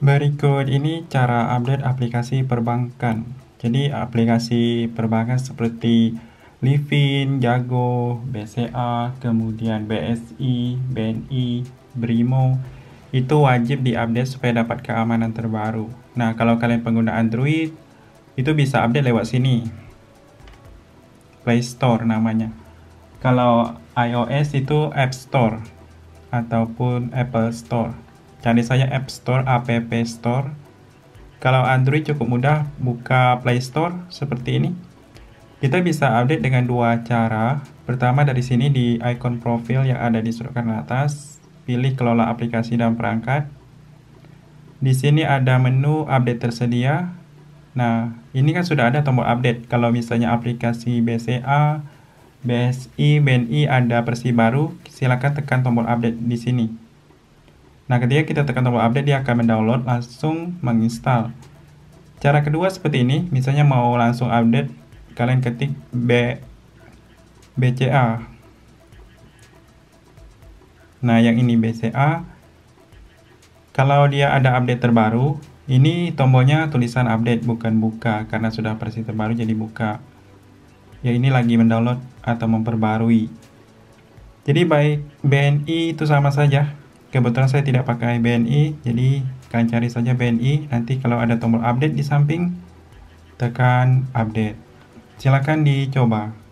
Berikut ini cara update aplikasi perbankan. Jadi aplikasi perbankan seperti Livin, Jago, BCA, kemudian BSI, BNI, Brimo itu wajib diupdate supaya dapat keamanan terbaru. Nah, kalau kalian pengguna Android itu bisa update lewat sini. Play Store namanya. Kalau iOS itu App Store ataupun Apple Store. Cari saja App Store, App Store. Kalau Android cukup mudah buka Play Store seperti ini. Kita bisa update dengan dua cara. Pertama dari sini di icon profil yang ada di sudut kanan atas, pilih kelola aplikasi dan perangkat. Di sini ada menu update tersedia. Nah, ini kan sudah ada tombol update. Kalau misalnya aplikasi BCA, BSI, BNI ada versi baru, silakan tekan tombol update di sini. Nah, ketika kita tekan tombol update, dia akan mendownload langsung menginstal. Cara kedua seperti ini, misalnya mau langsung update, kalian ketik B BCA. Nah, yang ini BCA. Kalau dia ada update terbaru, ini tombolnya tulisan update bukan buka karena sudah versi terbaru jadi buka. Ya ini lagi mendownload atau memperbarui. Jadi baik BNI itu sama saja kebetulan saya tidak pakai BNI jadi kalian cari saja BNI nanti kalau ada tombol update di samping tekan update silakan dicoba